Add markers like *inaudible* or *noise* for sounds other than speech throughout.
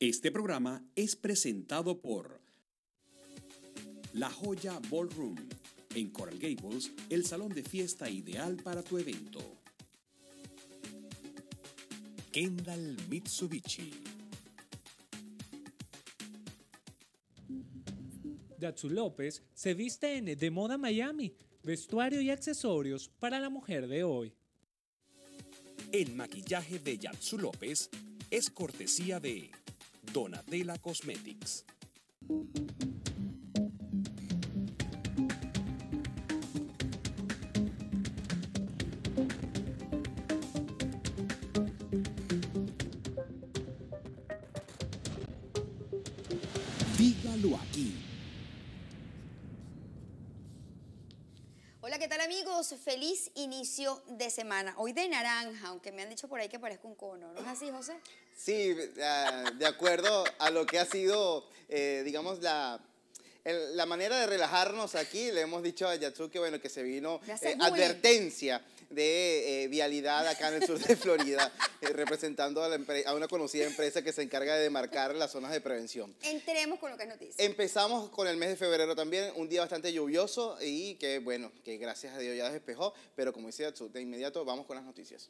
Este programa es presentado por La Joya Ballroom. En Coral Gables, el salón de fiesta ideal para tu evento. Kendall Mitsubishi. Yatsu López se viste en De Moda Miami, vestuario y accesorios para la mujer de hoy. El maquillaje de Yatsu López es cortesía de Donatella Cosmetics. Dígalo aquí Hola, ¿qué tal amigos? Feliz inicio de semana. Hoy de naranja, aunque me han dicho por ahí que parezco un cono. ¿No es así, José? Sí, de ah, acuerdo a lo que ha sido, eh, digamos, la, la manera de relajarnos aquí, le hemos dicho a que bueno, que se vino eh, advertencia de eh, vialidad acá en el sur de Florida, *laughs* eh, representando a, una conocida empresa que se encarga de demarcar las zonas de prevención. Entremos con lo que es noticia. Empezamos con el mes de febrero también, un día bastante lluvioso y que, bueno, que gracias a Dios ya despejó, pero como dice Yatsu, de inmediato vamos con las noticias.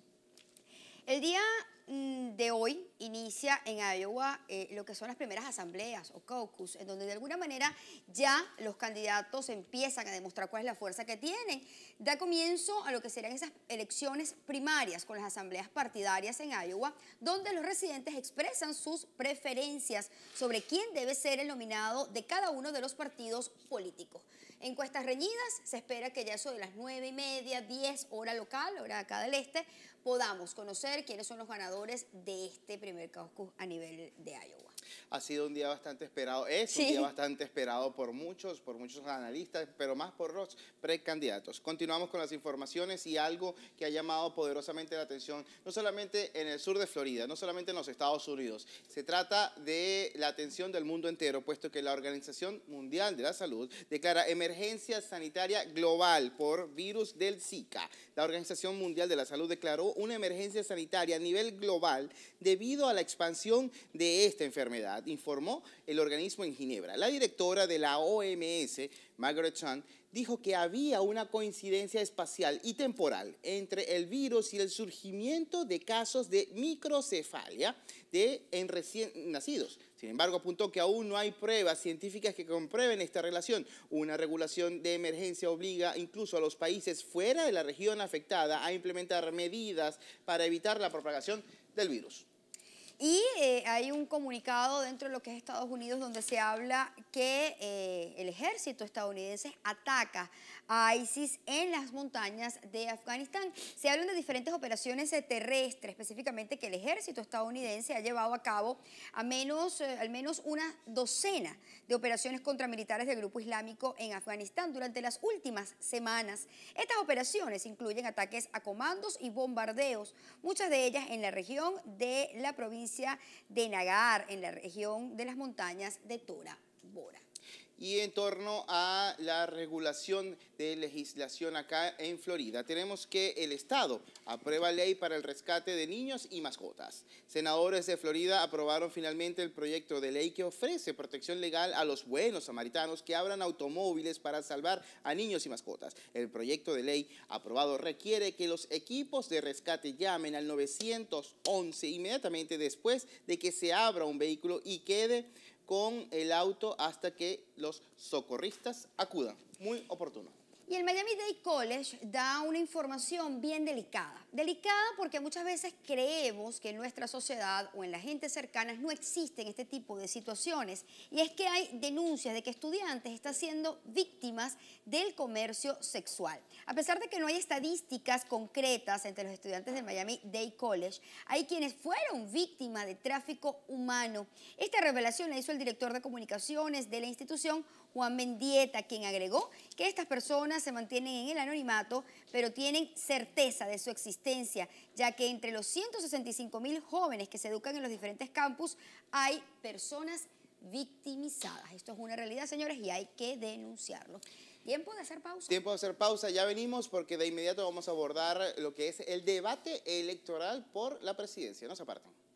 El día mm, de hoy inicia en Iowa eh, lo que son las primeras asambleas o caucus, en donde de alguna manera ya los candidatos empiezan a demostrar cuál es la fuerza que tienen. Da comienzo a lo que serían esas elecciones primarias con las asambleas partidarias en Iowa, donde los residentes expresan sus preferencias sobre quién debe ser el nominado de cada uno de los partidos políticos. Encuestas reñidas, se espera que ya eso de las 9 y media, 10 hora local, hora acá del este, podamos conocer quiénes son los ganadores de este primer caucus a nivel de Iowa. Ha sido un día bastante esperado, es un día bastante esperado por muchos, por muchos analistas, pero más por los precandidatos. Continuamos con las informaciones y algo que ha llamado poderosamente la atención, no solamente en el sur de Florida, no solamente en los Estados Unidos, se trata de la atención del mundo entero, puesto que la Organización Mundial de la Salud declara emergencia sanitaria global por virus del Zika. La Organización Mundial de la Salud declaró una emergencia sanitaria a nivel global debido a la expansión de esta enfermedad informó el organismo en Ginebra. La directora de la OMS, Margaret Chan, dijo que había una coincidencia espacial y temporal entre el virus y el surgimiento de casos de microcefalia de, en recién nacidos. Sin embargo, apuntó que aún no hay pruebas científicas que comprueben esta relación. Una regulación de emergencia obliga incluso a los países fuera de la región afectada a implementar medidas para evitar la propagación del virus. Y eh, hay un comunicado dentro de lo que es Estados Unidos donde se habla que eh, el ejército estadounidense ataca a ISIS en las montañas de Afganistán. Se hablan de diferentes operaciones terrestres, específicamente que el ejército estadounidense ha llevado a cabo a menos, eh, al menos una docena de operaciones contramilitares del grupo islámico en Afganistán durante las últimas semanas. Estas operaciones incluyen ataques a comandos y bombardeos, muchas de ellas en la región de la provincia de Nagar, en la región de las montañas de Tora. Y en torno a la regulación de legislación acá en Florida, tenemos que el Estado aprueba ley para el rescate de niños y mascotas. Senadores de Florida aprobaron finalmente el proyecto de ley que ofrece protección legal a los buenos samaritanos que abran automóviles para salvar a niños y mascotas. El proyecto de ley aprobado requiere que los equipos de rescate llamen al 911 inmediatamente después de que se abra un vehículo y quede con el auto hasta que los socorristas acudan. Muy oportuno. Y el Miami Day College da una información bien delicada. Delicada porque muchas veces creemos que en nuestra sociedad o en la gente cercanas no existen este tipo de situaciones. Y es que hay denuncias de que estudiantes están siendo víctimas del comercio sexual. A pesar de que no hay estadísticas concretas entre los estudiantes del Miami Day College, hay quienes fueron víctimas de tráfico humano. Esta revelación la hizo el director de comunicaciones de la institución, Juan Mendieta, quien agregó que estas personas se mantienen en el anonimato, pero tienen certeza de su existencia, ya que entre los 165 mil jóvenes que se educan en los diferentes campus hay personas victimizadas. Esto es una realidad, señores, y hay que denunciarlo. Tiempo de hacer pausa. Tiempo de hacer pausa. Ya venimos porque de inmediato vamos a abordar lo que es el debate electoral por la presidencia. No se aparten.